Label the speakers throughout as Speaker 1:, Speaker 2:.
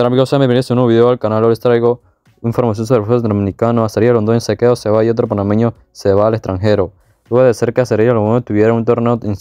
Speaker 1: Hola amigos, sean bienvenidos a un nuevo video al canal. Hoy les traigo información sobre el fútbol dominicano. Acería Londoño se queda se va y otro panameño se va al extranjero. Luego de ser que Acería Londoño tuviera un torneo en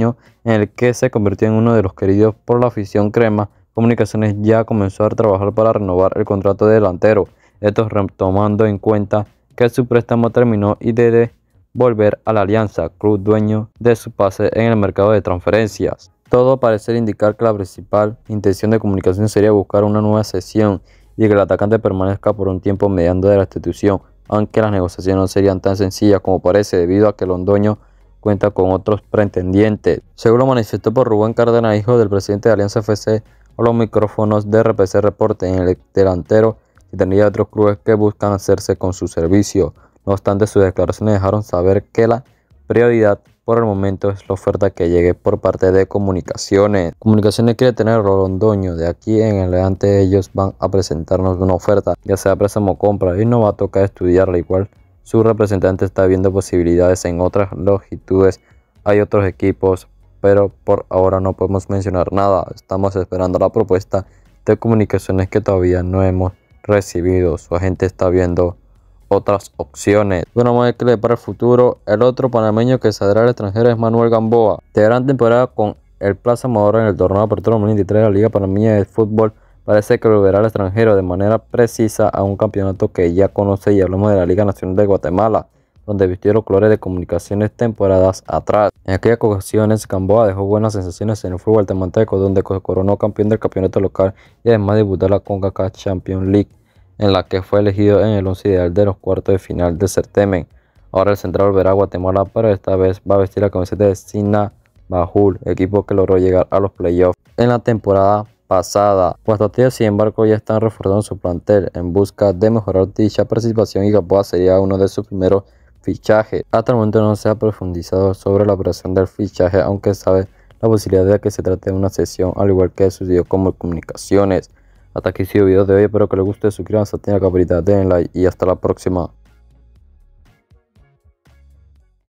Speaker 1: en el que se convirtió en uno de los queridos por la afición crema, Comunicaciones ya comenzó a trabajar para renovar el contrato delantero. Esto tomando en cuenta que su préstamo terminó y debe volver a la Alianza, club dueño de su pase en el mercado de transferencias. Todo parece indicar que la principal intención de comunicación sería buscar una nueva sesión y que el atacante permanezca por un tiempo mediando de la institución, aunque las negociaciones no serían tan sencillas como parece debido a que Londoño cuenta con otros pretendientes. Según lo manifestó por Rubén Cárdenas, hijo del presidente de Alianza FC, a los micrófonos de RPC Reporte en el delantero y tenía otros clubes que buscan hacerse con su servicio. No obstante, sus declaraciones dejaron saber que la prioridad por el momento es la oferta que llegue por parte de Comunicaciones. Comunicaciones quiere tener a De aquí en el adelante ellos van a presentarnos una oferta, ya sea préstamo compra, y no va a tocar estudiarla igual. Su representante está viendo posibilidades en otras longitudes. Hay otros equipos, pero por ahora no podemos mencionar nada. Estamos esperando la propuesta de comunicaciones que todavía no hemos recibido. Su agente está viendo otras opciones. Una manera que para el futuro, el otro panameño que saldrá al extranjero es Manuel Gamboa. De gran temporada con el Plaza Amador en el torneo Apertura 2023 de la Liga Panameña de Fútbol parece que volverá al extranjero de manera precisa a un campeonato que ya conoce y hablamos de la Liga Nacional de Guatemala, donde vistió los colores de comunicaciones temporadas atrás. En aquellas ocasiones, Gamboa dejó buenas sensaciones en el fútbol temanteco. donde coronó campeón del campeonato local y además debutó la CONCACAF Champions League en la que fue elegido en el 11 ideal de los cuartos de final de certamen. Ahora el central volverá a Guatemala, pero esta vez va a vestir la camiseta de Sina Bahul, equipo que logró llegar a los playoffs en la temporada pasada. Guastatoya, pues sin embargo, ya están reforzando su plantel en busca de mejorar dicha participación y Gapoa sería uno de sus primeros fichajes. Hasta el momento no se ha profundizado sobre la operación del fichaje, aunque sabe la posibilidad de que se trate de una sesión, al igual que sucedió con comunicaciones. Hasta aquí ha sido el video de hoy, espero que les guste, suscríbanse, tengan la campanita, den like y hasta la próxima.